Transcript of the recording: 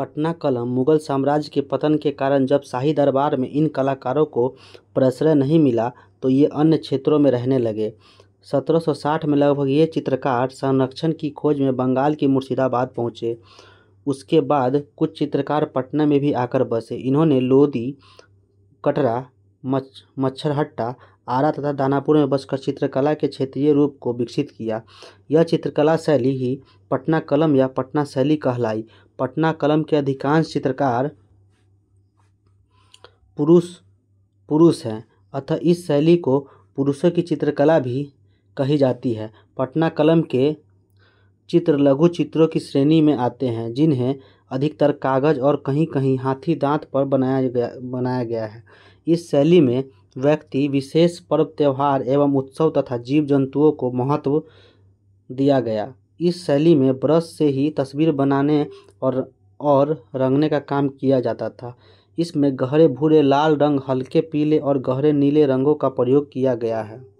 पटना कलम मुगल साम्राज्य के पतन के कारण जब शाही दरबार में इन कलाकारों को प्रश्रय नहीं मिला तो ये अन्य क्षेत्रों में रहने लगे 1760 में लगभग ये चित्रकार संरक्षण की खोज में बंगाल के मुर्शिदाबाद पहुँचे उसके बाद कुछ चित्रकार पटना में भी आकर बसे इन्होंने लोदी कटरा मच मच्छरहट्टा आरा तथा दानापुर में बसकर चित्रकला के क्षेत्रीय रूप को विकसित किया यह चित्रकला शैली ही पटना कलम या पटना शैली कहलाई पटना कलम के अधिकांश चित्रकार पुरुष पुरुष हैं अतः इस शैली को पुरुषों की चित्रकला भी कही जाती है पटना कलम के चित्र लघु चित्रों की श्रेणी में आते हैं जिन्हें अधिकतर कागज और कहीं कहीं हाथी दांत पर बनाया गया बनाया गया है इस शैली में व्यक्ति विशेष पर्व त्यौहार एवं उत्सव तथा जीव जंतुओं को महत्व दिया गया इस शैली में ब्रश से ही तस्वीर बनाने और और रंगने का काम किया जाता था इसमें गहरे भूरे लाल रंग हल्के पीले और गहरे नीले रंगों का प्रयोग किया गया है